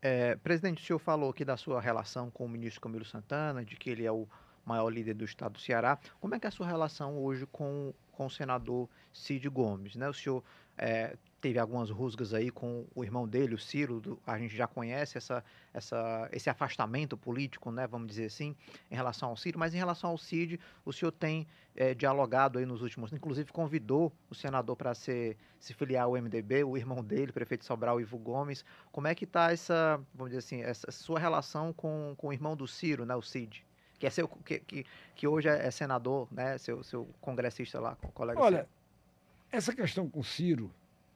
É, presidente, o senhor falou aqui da sua relação com o ministro Camilo Santana, de que ele é o maior líder do estado do Ceará. Como é que é a sua relação hoje com com o senador Cid Gomes. Né? O senhor é, teve algumas rusgas aí com o irmão dele, o Ciro, do, a gente já conhece essa, essa, esse afastamento político, né, vamos dizer assim, em relação ao Ciro, mas em relação ao Cid, o senhor tem é, dialogado aí nos últimos, inclusive convidou o senador para se filiar ao MDB, o irmão dele, prefeito Sobral, Ivo Gomes, como é que está essa, vamos dizer assim, essa sua relação com, com o irmão do Ciro, né, o Cid? que é seu que, que, que hoje é, é senador, né, seu, seu congressista lá, colega Olha, seu. essa questão com Ciro,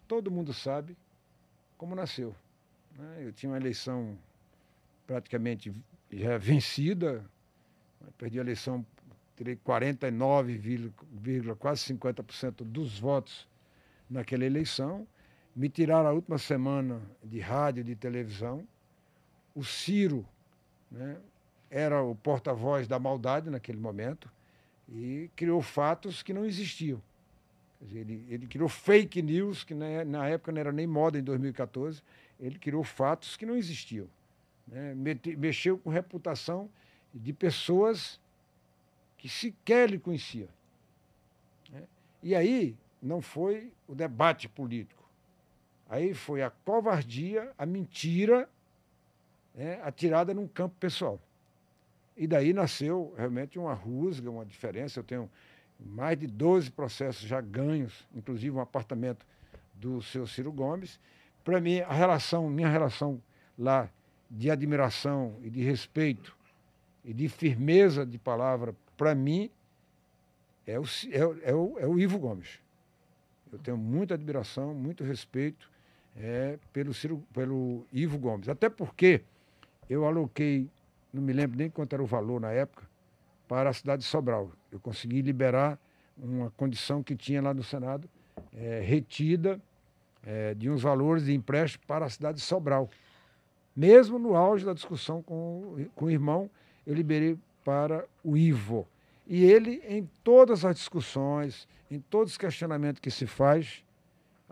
todo mundo sabe como nasceu. Né? Eu tinha uma eleição praticamente já vencida, perdi a eleição, tirei 49, quase 50% dos votos naquela eleição. Me tiraram a última semana de rádio, de televisão. O Ciro, né, era o porta-voz da maldade naquele momento e criou fatos que não existiam. Dizer, ele, ele, criou fake news, que na, na, época não era nem moda em 2014, ele criou fatos que não existiam. Né? Mexeu com reputação de pessoas que sequer lhe conhecia. Né? E aí não foi o debate político. Aí foi a covardia, a mentira, né? atirada num campo pessoal. E daí nasceu realmente uma rusga, uma diferença. Eu tenho mais de 12 processos já ganhos, inclusive um apartamento do seu Ciro Gomes. Para mim, a relação, minha relação lá de admiração e de respeito e de firmeza de palavra, para mim, é o, é, é, o, é o Ivo Gomes. Eu tenho muita admiração, muito respeito é, pelo, Ciro, pelo Ivo Gomes. Até porque eu aloquei não me lembro nem quanto era o valor na época, para a cidade de Sobral. Eu consegui liberar uma condição que tinha lá no Senado, é, retida é, de uns valores de empréstimo para a cidade de Sobral. Mesmo no auge da discussão com, com o irmão, eu liberei para o Ivo. E ele, em todas as discussões, em todos os questionamentos que se faz,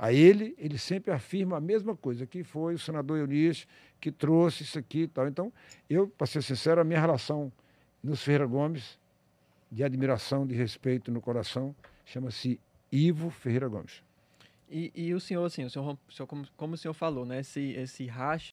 a ele, ele sempre afirma a mesma coisa, que foi o senador Eunice que trouxe isso aqui e tal. Então, eu, para ser sincero, a minha relação nos Ferreira Gomes, de admiração, de respeito no coração, chama-se Ivo Ferreira Gomes. E, e, o senhor, assim, o senhor, como, como o senhor falou, né, esse, esse racha